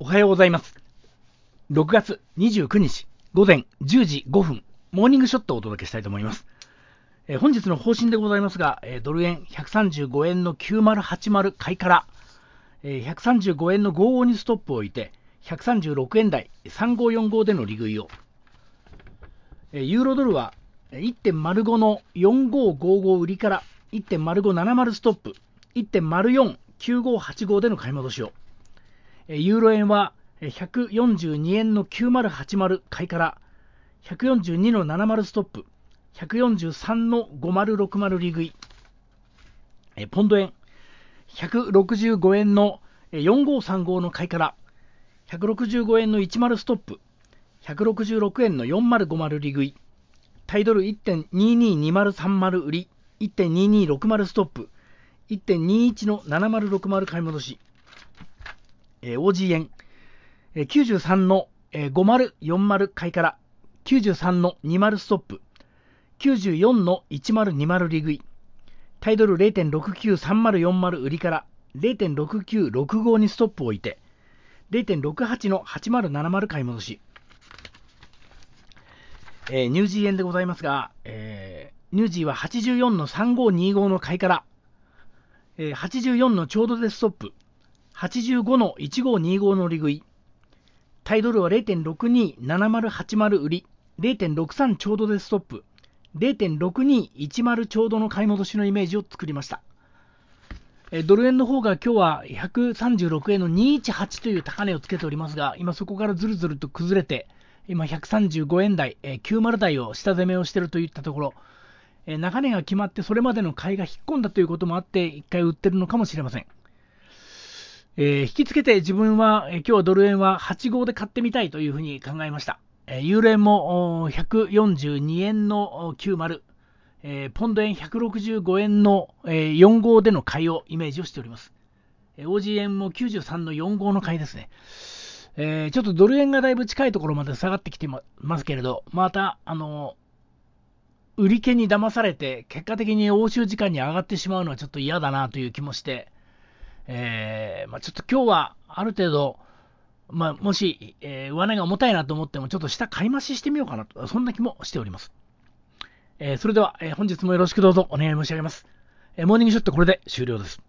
おはようございます。6月29日午前10時5分、モーニングショットをお届けしたいと思います。えー、本日の方針でございますが、えー、ドル円135円の9080買いから、えー、135円の55にストップを置いて、136円台3545での利食いを、えユーロドルは1.05の4555売りから1.0570ストップ、1.049585での買い戻しを。ユーロ円は142円の9080買いから142の70ストップ143の5060利食いポンド円165円の4535の買いから165円の10ストップ166円の4050利食いタイドル1.222030売り1.2260ストップ1.21の7060買い戻しえー、OG 円、えー、93の、えー、5040いから93の20ストップ、94の1020利食い、タイトル0.693040売りから0.6965にストップを置いて、0.68の8070買い戻し、えー、ニュージー円でございますが、えー、ニュージーは84の3525の買いから、えー、84のちょうどでストップ、85の1525の利食い。タイドルは0.627080売り、0.63ちょうどでストップ、0.6210ちょうどの買い戻しのイメージを作りました。ドル円の方が今日は136円の218という高値をつけておりますが、今そこからずるずると崩れて、今135円台、90台を下攻めをしているといったところ、中値が決まってそれまでの買いが引っ込んだということもあって、1回売ってるのかもしれません。えー、引きつけて自分は、え今日ドル円は8号で買ってみたいというふうに考えました。えー、ユーロ円も142円の90、えー、ポンド円165円の、えー、4号での買いをイメージをしております。えー、OG 円も93の4号の買いですね。えー、ちょっとドル円がだいぶ近いところまで下がってきてますけれど、また、あの売り気に騙されて、結果的に欧州時間に上がってしまうのはちょっと嫌だなという気もして、えー、まあ、ちょっと今日はある程度、まあ、もし、えー、上が重たいなと思っても、ちょっと下買い増ししてみようかなと、そんな気もしております。えー、それでは、え本日もよろしくどうぞお願い申し上げます。えモーニングショットこれで終了です。